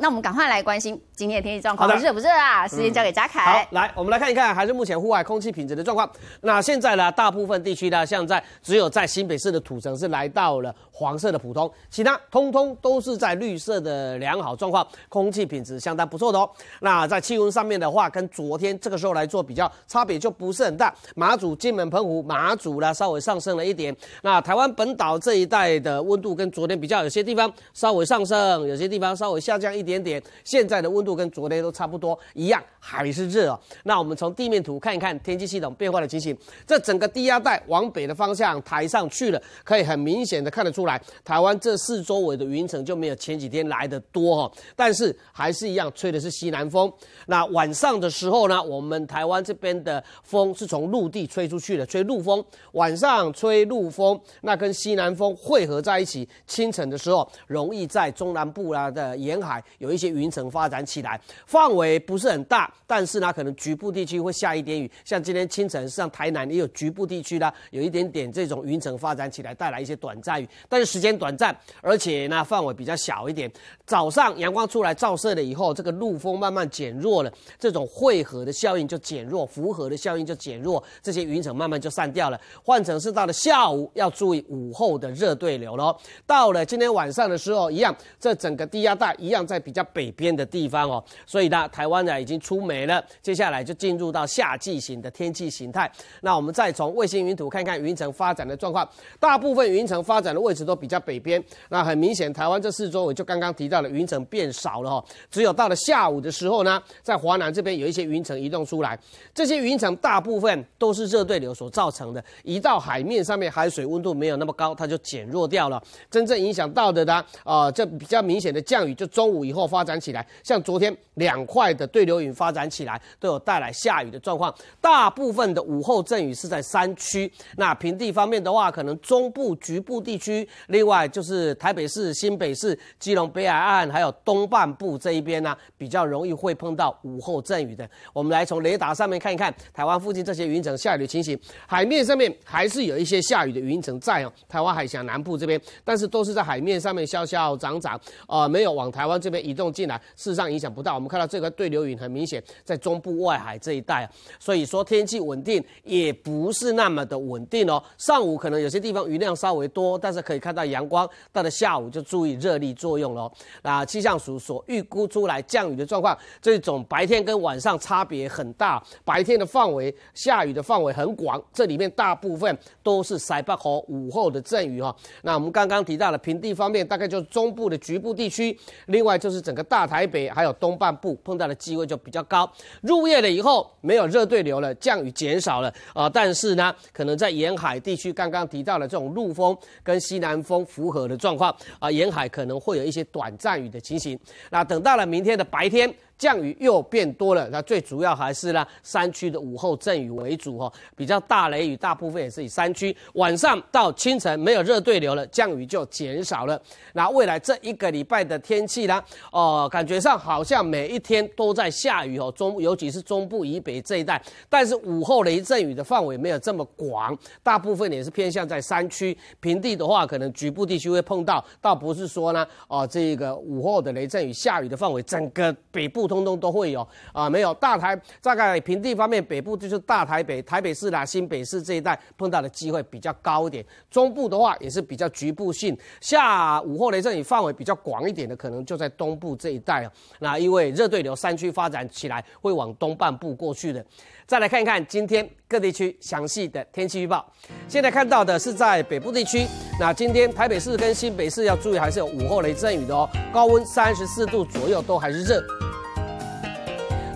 那我们赶快来关心今天的天气状况，热不热啊？时间交给嘉凯。好，来我们来看一看，还是目前户外空气品质的状况。那现在呢，大部分地区呢，现在只有在新北市的土城是来到了黄色的普通，其他通通都是在绿色的良好状况，空气品质相当不错的哦。那在气温上面的话，跟昨天这个时候来做比较，差别就不是很大。马祖、金门、澎湖、马祖呢，稍微上升了一点。那台湾本岛这一带的温度跟昨天比较，有些地方稍微上升，有些地方稍微下降一点。点点，现在的温度跟昨天都差不多一样，还是热哦。那我们从地面图看一看天气系统变化的情形，这整个低压带往北的方向抬上去了，可以很明显的看得出来，台湾这四周围的云层就没有前几天来的多哈。但是还是一样吹的是西南风。那晚上的时候呢，我们台湾这边的风是从陆地吹出去的，吹陆风。晚上吹陆风，那跟西南风汇合在一起，清晨的时候容易在中南部啦的沿海。有一些云层发展起来，范围不是很大，但是呢，可能局部地区会下一点雨。像今天清晨，像台南也有局部地区的有一点点这种云层发展起来，带来一些短暂雨，但是时间短暂，而且呢，范围比较小一点。早上阳光出来照射了以后，这个陆风慢慢减弱了，这种汇合的效应就减弱，符合的效应就减弱，这些云层慢慢就散掉了。换成是到了下午，要注意午后的热对流喽。到了今天晚上的时候，一样，这整个低压带一样在。比较北边的地方哦，所以呢，台湾呢已经出梅了，接下来就进入到夏季型的天气形态。那我们再从卫星云图看看云层发展的状况，大部分云层发展的位置都比较北边。那很明显，台湾这四周我就刚刚提到了云层变少了哈，只有到了下午的时候呢，在华南这边有一些云层移动出来，这些云层大部分都是热对流所造成的，一到海面上面海水温度没有那么高，它就减弱掉了。真正影响到的呢，啊，这比较明显的降雨就中午以后。发展起来，像昨天两块的对流云发展起来，都有带来下雨的状况。大部分的午后阵雨是在山区，那平地方面的话，可能中部局部地区，另外就是台北市、新北市、基隆北海岸，还有东半部这一边呢，比较容易会碰到午后阵雨的。我们来从雷达上面看一看台湾附近这些云层下雨的情形，海面上面还是有一些下雨的云层在哦，台湾海峡南部这边，但是都是在海面上面消消涨涨，啊，没有往台湾这边。移动进来，事实上影响不大。我们看到这个对流云很明显，在中部外海这一带啊，所以说天气稳定也不是那么的稳定哦。上午可能有些地方雨量稍微多，但是可以看到阳光。到了下午就注意热力作用喽。那气象署所预估出来降雨的状况，这种白天跟晚上差别很大。白天的范围下雨的范围很广，这里面大部分都是北部和午后的阵雨哈。那我们刚刚提到了平地方面，大概就是中部的局部地区，另外就。就是整个大台北还有东半部碰到的机会就比较高。入夜了以后，没有热对流了，降雨减少了啊。但是呢，可能在沿海地区，刚刚提到了这种陆风跟西南风符合的状况啊，沿海可能会有一些短暂雨的情形。那等到了明天的白天。降雨又变多了，那最主要还是呢山区的午后阵雨为主哈，比较大雷雨，大部分也是以山区。晚上到清晨没有热对流了，降雨就减少了。那未来这一个礼拜的天气呢，哦，感觉上好像每一天都在下雨哦，中尤其是中部以北这一带，但是午后雷阵雨的范围没有这么广，大部分也是偏向在山区，平地的话可能局部地区会碰到，倒不是说呢，哦，这个午后的雷阵雨下雨的范围整个北部。通通都会有啊，没有大台，大概平地方面，北部就是大台北、台北市啦、新北市这一带碰到的机会比较高一点。中部的话也是比较局部性下午后雷阵雨范围比较广一点的，可能就在东部这一带啊。那因为热对流山区发展起来，会往东半部过去的。再来看一看今天各地区详细的天气预报。现在看到的是在北部地区，那今天台北市跟新北市要注意还是有午后雷阵雨的哦，高温三十四度左右都还是热。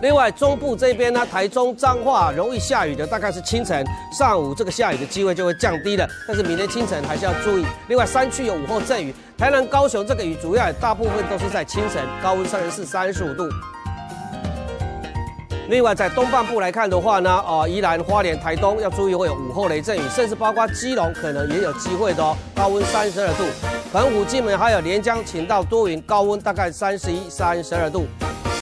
另外，中部这边呢，台中彰化容易下雨的大概是清晨、上午，这个下雨的机会就会降低了。但是明天清晨还是要注意。另外，山区有午后阵雨，台南、高雄这个雨主要大部分都是在清晨。高温三十四、三十五度。另外，在东半部来看的话呢，哦，宜兰花莲、台东要注意会有午后雷阵雨，甚至包括基隆可能也有机会的哦。高温三十二度，澎湖、基门还有连江，晴到多云，高温大概三十一、三十二度。